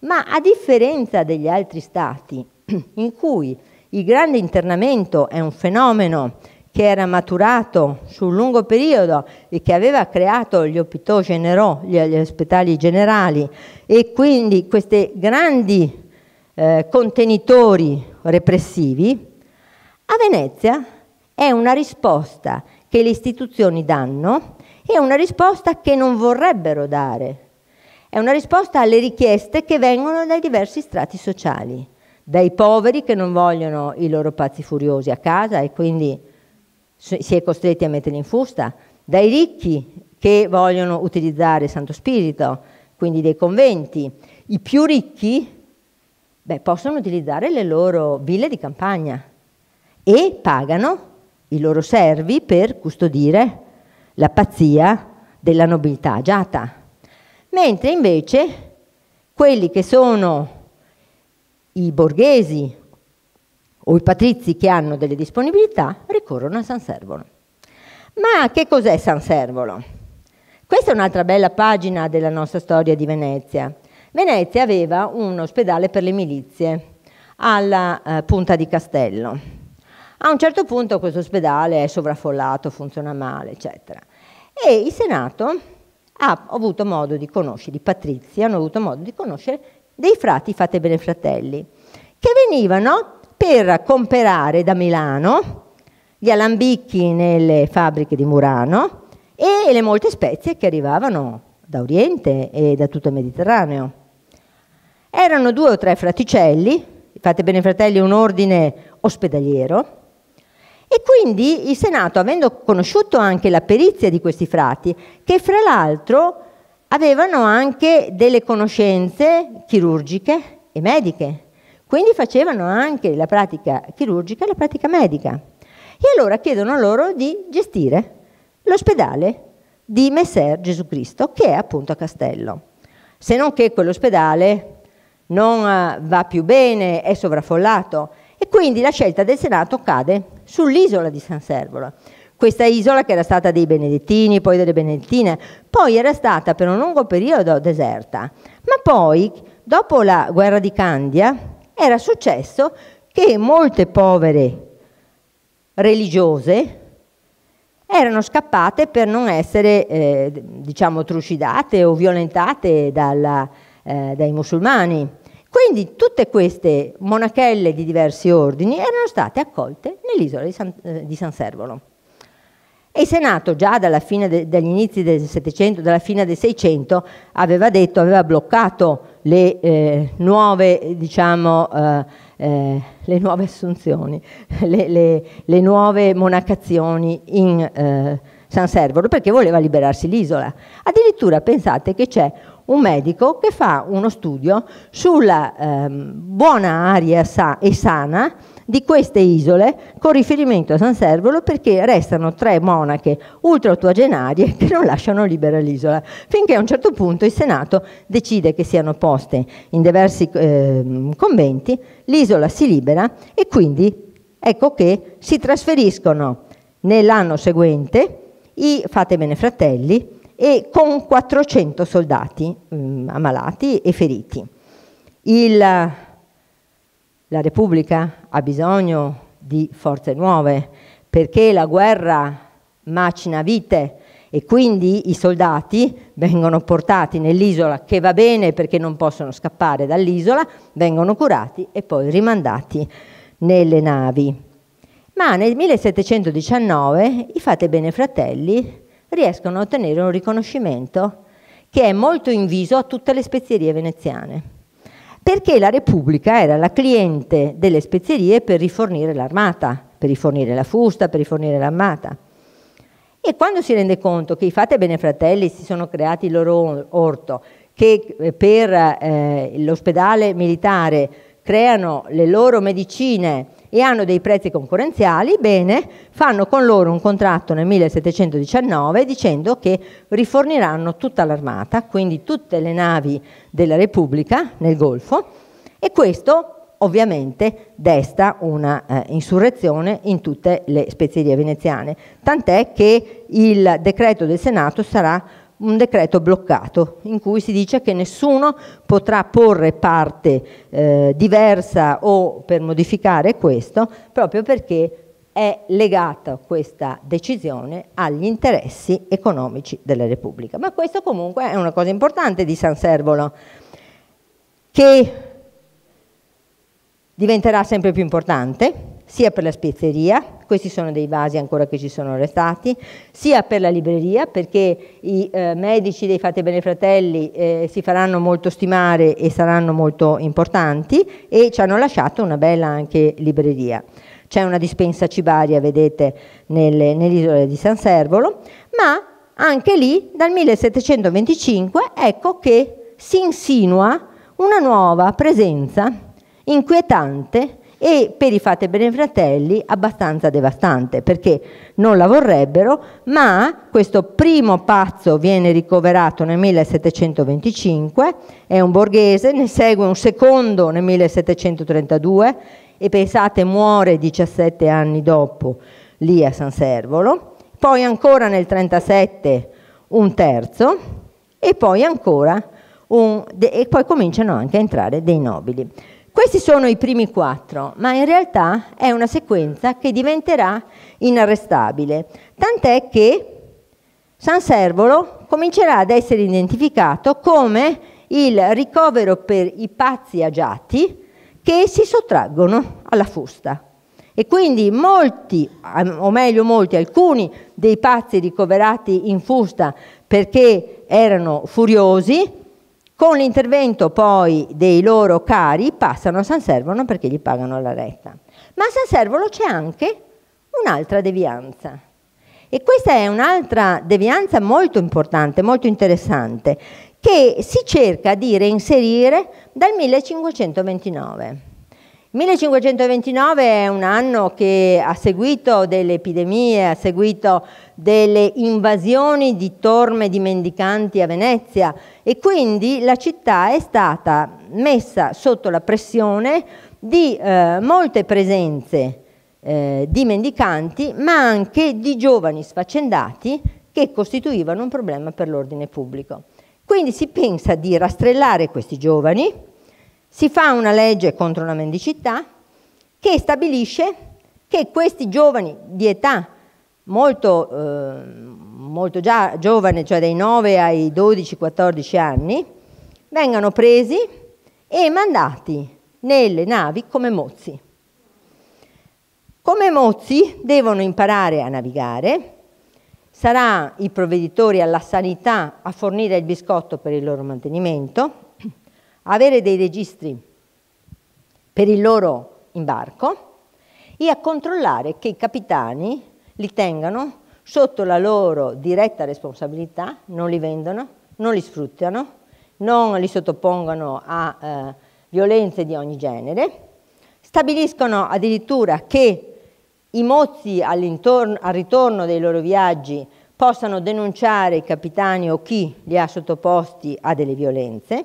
Ma a differenza degli altri stati in cui il grande internamento è un fenomeno che era maturato sul lungo periodo e che aveva creato gli hôpitaux généraux, gli, gli ospedali generali e quindi questi grandi eh, contenitori repressivi, a Venezia è una risposta che le istituzioni danno e a una risposta che non vorrebbero dare. È una risposta alle richieste che vengono dai diversi strati sociali, dai poveri che non vogliono i loro pazzi furiosi a casa e quindi si è costretti a metterli in fusta, dai ricchi che vogliono utilizzare Santo Spirito, quindi dei conventi. I più ricchi beh, possono utilizzare le loro ville di campagna e pagano i loro servi per custodire la pazzia della nobiltà agiata. Mentre invece quelli che sono i borghesi o i patrizi che hanno delle disponibilità ricorrono a San Servolo. Ma che cos'è San Servolo? Questa è un'altra bella pagina della nostra storia di Venezia. Venezia aveva un ospedale per le milizie alla eh, Punta di Castello. A un certo punto questo ospedale è sovraffollato, funziona male, eccetera. E il Senato ha avuto modo di conoscere, i patrizi hanno avuto modo di conoscere dei frati fate bene fratelli, che venivano per comprare da Milano gli alambicchi nelle fabbriche di Murano e le molte spezie che arrivavano da Oriente e da tutto il Mediterraneo. Erano due o tre fraticelli, fate bene fratelli un ordine ospedaliero, e quindi il Senato, avendo conosciuto anche la perizia di questi frati, che fra l'altro avevano anche delle conoscenze chirurgiche e mediche, quindi facevano anche la pratica chirurgica e la pratica medica. E allora chiedono loro di gestire l'ospedale di Messer Gesù Cristo, che è appunto a Castello. Se non che quell'ospedale non eh, va più bene, è sovraffollato e quindi la scelta del Senato cade sull'isola di San Servola. Questa isola che era stata dei benedettini, poi delle benedettine, poi era stata per un lungo periodo deserta, ma poi, dopo la guerra di Candia, era successo che molte povere religiose erano scappate per non essere, eh, diciamo, trucidate o violentate dalla, eh, dai musulmani. Quindi tutte queste monachelle di diversi ordini erano state accolte nell'isola di San, eh, di San Servolo. E il Senato già de, dagli inizi del Settecento, dalla fine del Seicento, aveva detto, aveva bloccato le eh, nuove, diciamo, eh, eh le nuove assunzioni, le, le, le, nuove monacazioni in eh, San Servolo perché voleva liberarsi l'isola. Addirittura pensate che c'è un medico che fa uno studio sulla ehm, buona aria sa e sana di queste isole con riferimento a San Servolo perché restano tre monache ultra-ottuagenarie che non lasciano libera l'isola, finché a un certo punto il Senato decide che siano poste in diversi eh, conventi, l'isola si libera e quindi ecco che si trasferiscono nell'anno seguente i fatemene fratelli e con 400 soldati mh, mm, ammalati e feriti. Il, la Repubblica ha bisogno di forze nuove perché la guerra macina vite e quindi i soldati vengono portati nell'isola che va bene perché non possono scappare dall'isola, vengono curati e poi rimandati nelle navi. Ma nel 1719 i Fate Bene Fratelli riescono a ottenere un riconoscimento che è molto inviso a tutte le spezierie veneziane. Perché la Repubblica era la cliente delle spezierie per rifornire l'armata, per rifornire la fusta, per rifornire l'armata. E quando si rende conto che i Fate fratelli si sono creati il loro orto, che eh, per eh, l'ospedale militare creano le loro medicine e hanno dei prezzi concorrenziali, bene, fanno con loro un contratto nel 1719 dicendo che riforniranno tutta l'armata, quindi tutte le navi della Repubblica nel Golfo e questo ovviamente desta una eh, insurrezione in tutte le spezierie veneziane, tant'è che il decreto del Senato sarà un decreto bloccato in cui si dice che nessuno potrà porre parte eh, diversa o per modificare questo proprio perché è legata questa decisione agli interessi economici della Repubblica. Ma questo comunque è una cosa importante di San Servolo che diventerà sempre più importante sia per la spezzeria, questi sono dei vasi ancora che ci sono restati, sia per la libreria perché i eh, medici dei Fate Bene Fratelli eh, si faranno molto stimare e saranno molto importanti e ci hanno lasciato una bella anche libreria. C'è una dispensa cibaria, vedete, nelle, nell'isola di San Servolo, ma anche lì dal 1725 ecco che si insinua una nuova presenza inquietante e per i fate bene benefratelli abbastanza devastante perché non la vorrebbero, ma questo primo pazzo viene ricoverato nel 1725, è un borghese, ne segue un secondo nel 1732 e pensate muore 17 anni dopo lì a San Servolo, poi ancora nel 37 un terzo e poi ancora un, e poi cominciano anche a entrare dei nobili. Questi sono i primi quattro, ma in realtà è una sequenza che diventerà inarrestabile, tant'è che San Servolo comincerà ad essere identificato come il ricovero per i pazzi agiati che si sottraggono alla fusta. E quindi molti, o meglio molti, alcuni dei pazzi ricoverati in fusta perché erano furiosi, con l'intervento poi dei loro cari passano a San Servono perché gli pagano la retta. Ma a San Servono c'è anche un'altra devianza. E questa è un'altra devianza molto importante, molto interessante, che si cerca di reinserire dal 1529. 1529 è un anno che ha seguito delle epidemie, ha seguito delle invasioni di torme di mendicanti a Venezia e quindi la città è stata messa sotto la pressione di eh, molte presenze eh, di mendicanti, ma anche di giovani sfaccendati che costituivano un problema per l'ordine pubblico. Quindi si pensa di rastrellare questi giovani, si fa una legge contro la mendicità che stabilisce che questi giovani di età molto, eh, molto gia- giovane, cioè dai 9 ai 12-14 anni, vengano presi e mandati nelle navi come mozzi. Come mozzi devono imparare a navigare, sarà i provveditori alla sanità a fornire il biscotto per il loro mantenimento, avere dei registri per il loro imbarco e a controllare che i capitani li tengano sotto la loro diretta responsabilità, non li vendono, non li sfruttano, non li sottopongono a eh, violenze di ogni genere, stabiliscono addirittura che i mozzi al ritorno dei loro viaggi possano denunciare i capitani o chi li ha sottoposti a delle violenze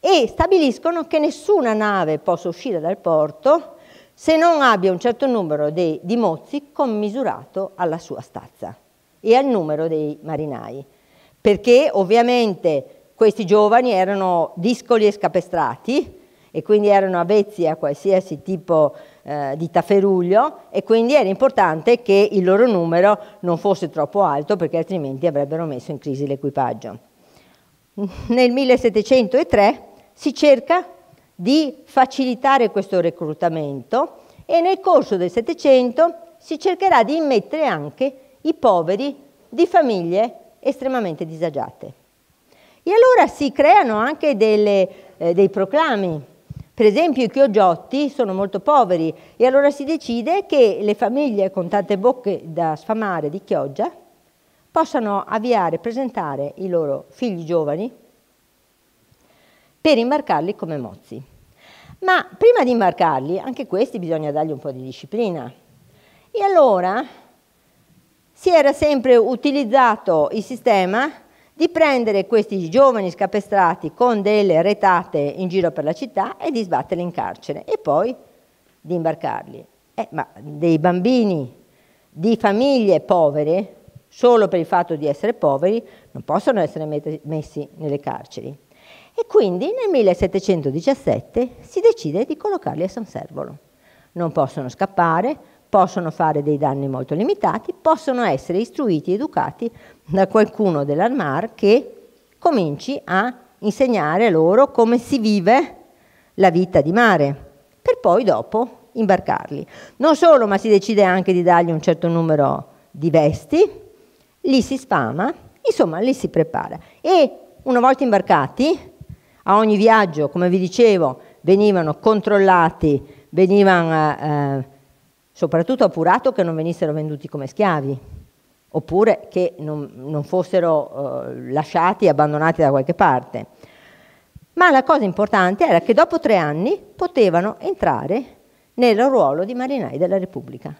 e stabiliscono che nessuna nave possa uscire dal porto se non abbia un certo numero di, di mozzi commisurato alla sua stazza e al numero dei marinai, perché ovviamente questi giovani erano discoli e scapestrati e quindi erano avvezzi a qualsiasi tipo eh, di taferuglio e quindi era importante che il loro numero non fosse troppo alto perché altrimenti avrebbero messo in crisi l'equipaggio. Nel 1703 si cerca di facilitare questo reclutamento e nel corso del Settecento si cercherà di immettere anche i poveri di famiglie estremamente disagiate. E allora si creano anche delle, eh, dei proclami. Per esempio i chioggiotti sono molto poveri e allora si decide che le famiglie con tante bocche da sfamare di chioggia possano avviare, presentare i loro figli giovani per imbarcarli come mozzi. Ma prima di imbarcarli, anche questi bisogna dargli un po' di disciplina. E allora si era sempre utilizzato il sistema di prendere questi giovani scapestrati con delle retate in giro per la città e di sbatterli in carcere e poi di imbarcarli. Eh, ma dei bambini di famiglie povere, solo per il fatto di essere poveri, non possono essere messi nelle carceri e quindi nel 1717 si decide di collocarli a San Servolo. Non possono scappare, possono fare dei danni molto limitati, possono essere istruiti, educati da qualcuno dell'Armar che cominci a insegnare loro come si vive la vita di mare, per poi dopo imbarcarli. Non solo, ma si decide anche di dargli un certo numero di vesti, li si sfama, insomma li si prepara. E una volta imbarcati a ogni viaggio, come vi dicevo, venivano controllati, venivano eh, soprattutto appurato che non venissero venduti come schiavi, oppure che non, non fossero eh, lasciati abbandonati da qualche parte. Ma la cosa importante era che dopo tre anni potevano entrare nel ruolo di marinai della Repubblica.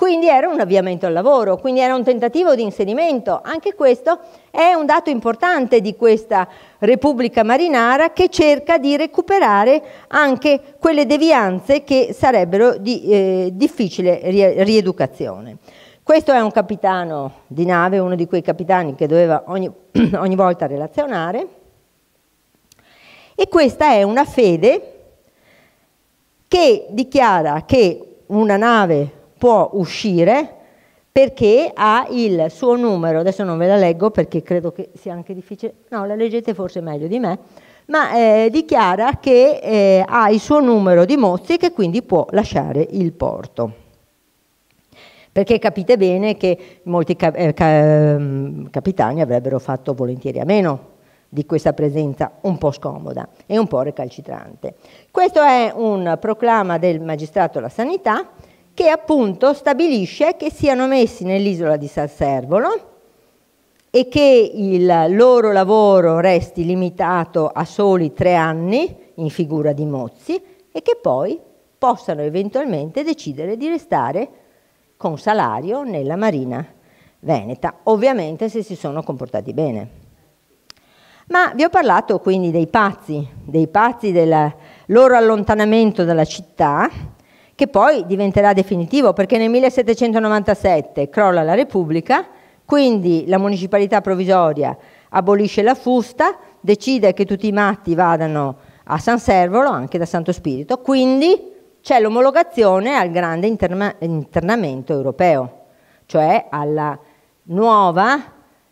Quindi era un avviamento al lavoro, quindi era un tentativo di inserimento. Anche questo è un dato importante di questa Repubblica Marinara che cerca di recuperare anche quelle devianze che sarebbero di eh, difficile rieducazione. Questo è un capitano di nave, uno di quei capitani che doveva ogni, ogni volta relazionare. E questa è una fede che dichiara che una nave può uscire perché ha il suo numero, adesso non ve la leggo perché credo che sia anche difficile, no, la leggete forse meglio di me, ma eh, dichiara che eh, ha il suo numero di mozzi e che quindi può lasciare il porto. Perché capite bene che molti cap eh, ca ehm, capitani avrebbero fatto volentieri a meno di questa presenza un po' scomoda e un po' recalcitrante. Questo è un proclama del magistrato alla sanità che appunto stabilisce che siano messi nell'isola di San Servolo e che il loro lavoro resti limitato a soli tre anni in figura di mozzi e che poi possano eventualmente decidere di restare con salario nella Marina Veneta, ovviamente se si sono comportati bene. Ma vi ho parlato quindi dei pazzi, dei pazzi del loro allontanamento dalla città che poi diventerà definitivo perché nel 1797 crolla la Repubblica, quindi la municipalità provvisoria abolisce la fusta, decide che tutti i matti vadano a San Servolo, anche da Santo Spirito, quindi c'è l'omologazione al grande interna internamento europeo, cioè alla nuova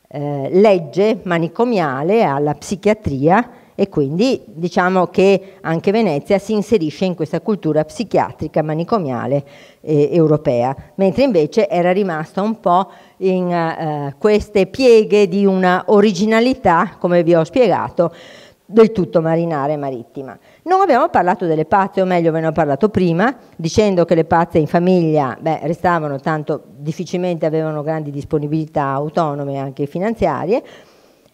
eh, legge manicomiale, alla psichiatria e quindi diciamo che anche Venezia si inserisce in questa cultura psichiatrica manicomiale eh, europea, mentre invece era rimasta un po' in eh, queste pieghe di una originalità, come vi ho spiegato, del tutto marinare e marittima. Non abbiamo parlato delle pazze, o meglio ve ne ho parlato prima, dicendo che le pazze in famiglia beh, restavano, tanto difficilmente avevano grandi disponibilità autonome anche finanziarie,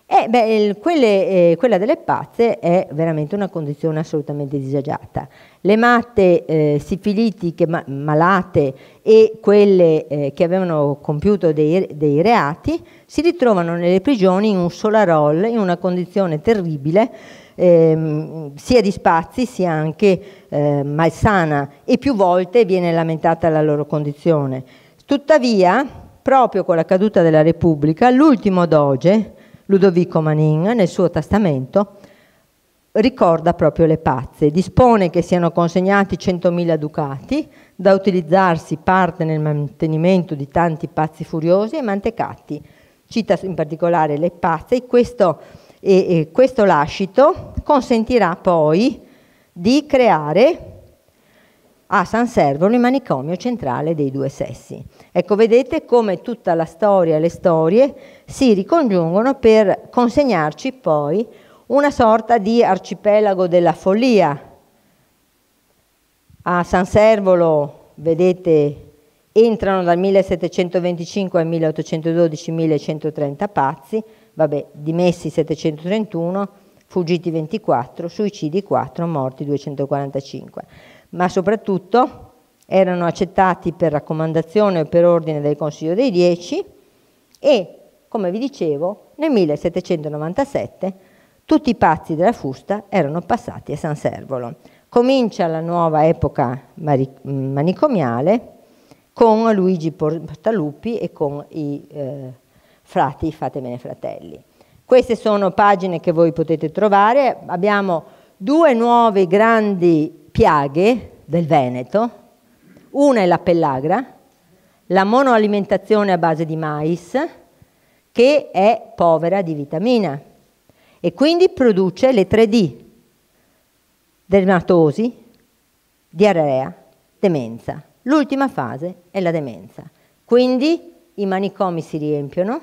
eh, beh, quelle, eh, quella delle pazze è veramente una condizione assolutamente disagiata. Le matte eh, sifilitiche ma malate e quelle eh, che avevano compiuto dei, dei, reati si ritrovano nelle prigioni in un solarol, in una condizione terribile, ehm, sia di spazi sia anche eh, malsana e più volte viene lamentata la loro condizione. Tuttavia, proprio con la caduta della Repubblica, l'ultimo doge, Ludovico Manin, nel suo testamento, ricorda proprio le pazze, dispone che siano consegnati 100.000 ducati da utilizzarsi parte nel mantenimento di tanti pazzi furiosi e mantecatti. Cita in particolare le pazze e questo, e, e questo lascito consentirà poi di creare a San Servolo il manicomio centrale dei due sessi. Ecco, vedete come tutta la storia e le storie si ricongiungono per consegnarci poi una sorta di arcipelago della follia. A San Servolo, vedete, entrano dal 1725 al 1812 1130 pazzi, vabbè, dimessi 731, fuggiti 24, suicidi 4, morti 245 ma soprattutto erano accettati per raccomandazione o per ordine del Consiglio dei Dieci e, come vi dicevo, nel 1797 tutti i pazzi della fusta erano passati a San Servolo. Comincia la nuova epoca manicomiale con Luigi Portaluppi e con i eh, frati, fatemene fratelli. Queste sono pagine che voi potete trovare, abbiamo due nuovi grandi piaghe del Veneto, una è la pellagra, la monoalimentazione a base di mais, che è povera di vitamina e quindi produce le 3D, dermatosi, diarrea, demenza. L'ultima fase è la demenza. Quindi i manicomi si riempiono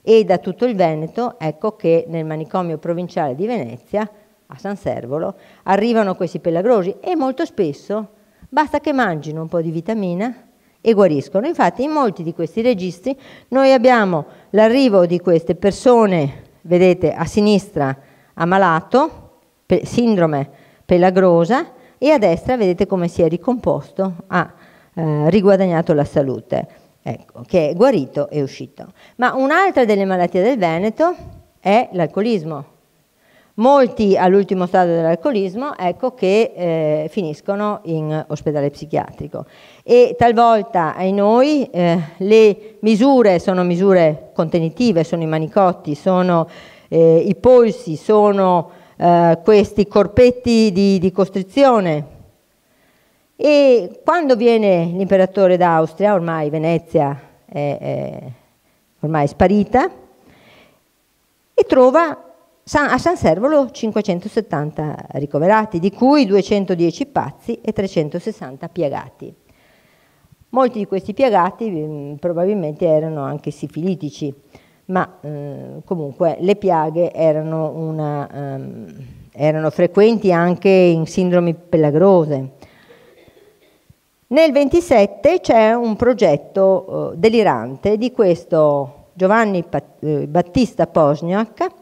e da tutto il Veneto ecco che nel manicomio provinciale di Venezia a San Servolo, arrivano questi pellagrosi e molto spesso basta che mangino un po' di vitamina e guariscono. Infatti in molti di questi registri noi abbiamo l'arrivo di queste persone, vedete a sinistra ammalato, sindrome pellagrosa, e a destra vedete come si è ricomposto, ha eh, riguadagnato la salute, ecco, che è guarito e uscito. Ma un'altra delle malattie del Veneto è l'alcolismo molti all'ultimo stadio dell'alcolismo ecco che eh, finiscono in ospedale psichiatrico e talvolta ai noi eh, le misure sono misure contenitive, sono i manicotti, sono eh, i polsi, sono eh, questi corpetti di, di costrizione e quando viene l'imperatore d'Austria, ormai Venezia è, è ormai sparita, e trova a San Servolo 570 ricoverati, di cui 210 pazzi e 360 piegati. Molti di questi piegati mh, mm, probabilmente erano anche sifilitici, ma eh, comunque le piaghe erano, una, um, erano frequenti anche in sindromi pelagrose. Nel 27 c'è un progetto eh, delirante di questo Giovanni Pat eh, Battista Posniak,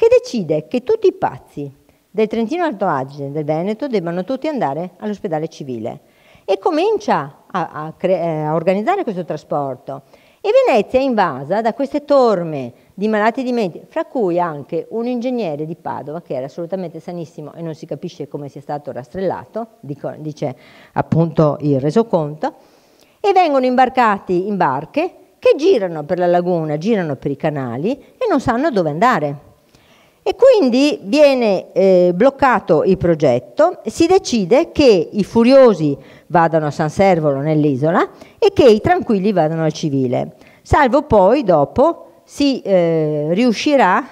che decide che tutti i pazzi del Trentino Alto Adige, del Veneto, debbano tutti andare all'ospedale civile e comincia a, a, cre- eh, a organizzare questo trasporto. E Venezia è invasa da queste torme di malati di mente, fra cui anche un ingegnere di Padova che era assolutamente sanissimo e non si capisce come sia stato rastrellato, dico, dice appunto il resoconto, e vengono imbarcati in barche che girano per la laguna, girano per i canali e non sanno dove andare. E quindi viene eh, bloccato il progetto, si decide che i furiosi vadano a San Servolo nell'isola e che i tranquilli vadano al civile, salvo poi dopo si eh, riuscirà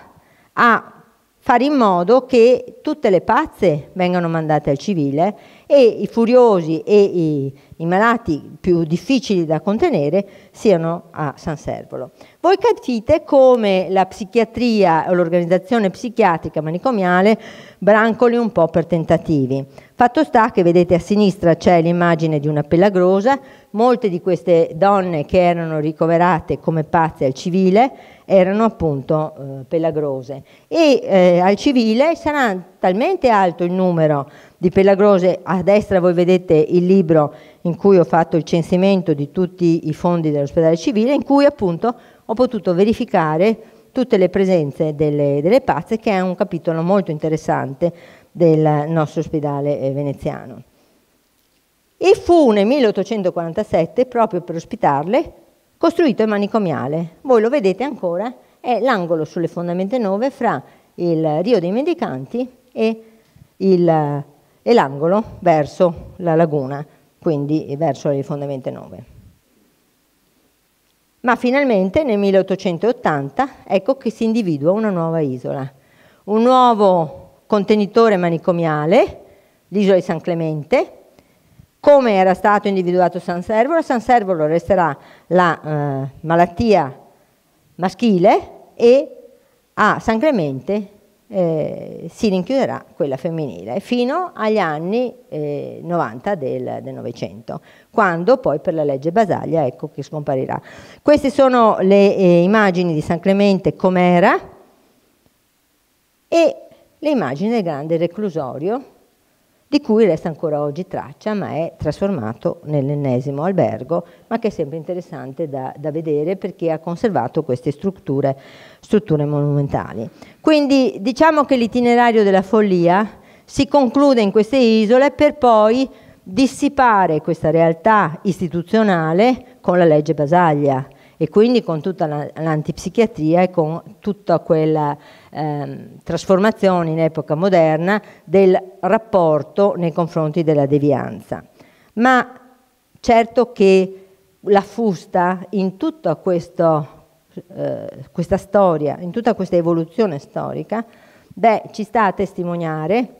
a fare in modo che tutte le pazze vengano mandate al civile e i furiosi e i, i malati più difficili da contenere siano a San Servolo. Voi capite come la psichiatria o l'organizzazione psichiatrica manicomiale brancoli un po' per tentativi. Fatto sta che vedete a sinistra c'è l'immagine di una pellagrosa, molte di queste donne che erano ricoverate come pazze al civile erano appunto eh, pellagrose e eh, al civile sarà talmente alto il numero di Pellagrose. A destra voi vedete il libro in cui ho fatto il censimento di tutti i fondi dell'ospedale civile, in cui appunto ho potuto verificare tutte le presenze delle, delle pazze, che è un capitolo molto interessante del nostro ospedale eh, veneziano. E fu nel 1847, proprio per ospitarle, costruito il manicomiale. Voi lo vedete ancora, è l'angolo sulle fondamenta 9 fra il Rio dei Mendicanti e il e l'angolo verso la laguna, quindi verso le fondamenta 9. Ma finalmente nel 1880 ecco che si individua una nuova isola, un nuovo contenitore manicomiale, l'isola di San Clemente, come era stato individuato San Servolo, San Servolo resterà la eh, malattia maschile e a San Clemente eh, si rinchiuderà quella femminile fino agli anni eh, 90 del, Novecento, quando poi per la legge Basaglia ecco che scomparirà. Queste sono le eh, immagini di San Clemente com'era e le immagini del grande reclusorio di cui resta ancora oggi traccia, ma è trasformato nell'ennesimo albergo, ma che è sempre interessante da, da vedere perché ha conservato queste strutture, strutture monumentali. Quindi diciamo che l'itinerario della follia si conclude in queste isole per poi dissipare questa realtà istituzionale con la legge Basaglia, e quindi con tutta l'antipsichiatria e con tutta quella eh, trasformazione in epoca moderna del rapporto nei confronti della devianza. Ma certo che la fusta in tutta questo, eh, questa storia, in tutta questa evoluzione storica, beh, ci sta a testimoniare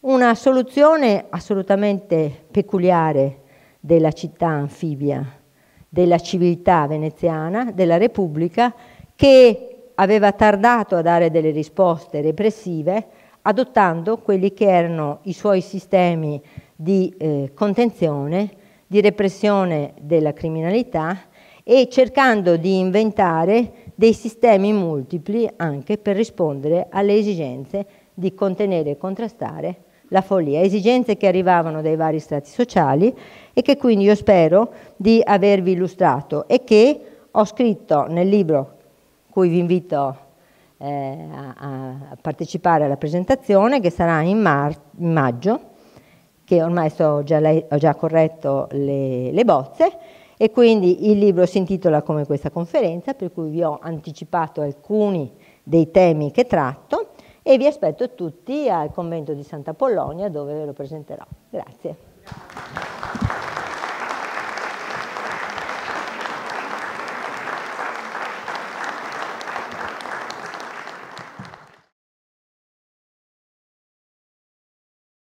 una soluzione assolutamente peculiare della città anfibia della civiltà veneziana, della Repubblica, che aveva tardato a dare delle risposte repressive, adottando quelli che erano i suoi sistemi di eh, contenzione, di repressione della criminalità e cercando di inventare dei sistemi multipli anche per rispondere alle esigenze di contenere e contrastare la follia, esigenze che arrivavano dai vari strati sociali e che quindi io spero di avervi illustrato e che ho scritto nel libro cui vi invito eh, a, a, partecipare alla presentazione che sarà in, mar- in maggio, che ormai so già lei, ho già corretto le, le bozze e quindi il libro si intitola come questa conferenza, per cui vi ho anticipato alcuni dei temi che tratto e vi aspetto tutti al convento di Santa Polonia dove ve lo presenterò. Grazie.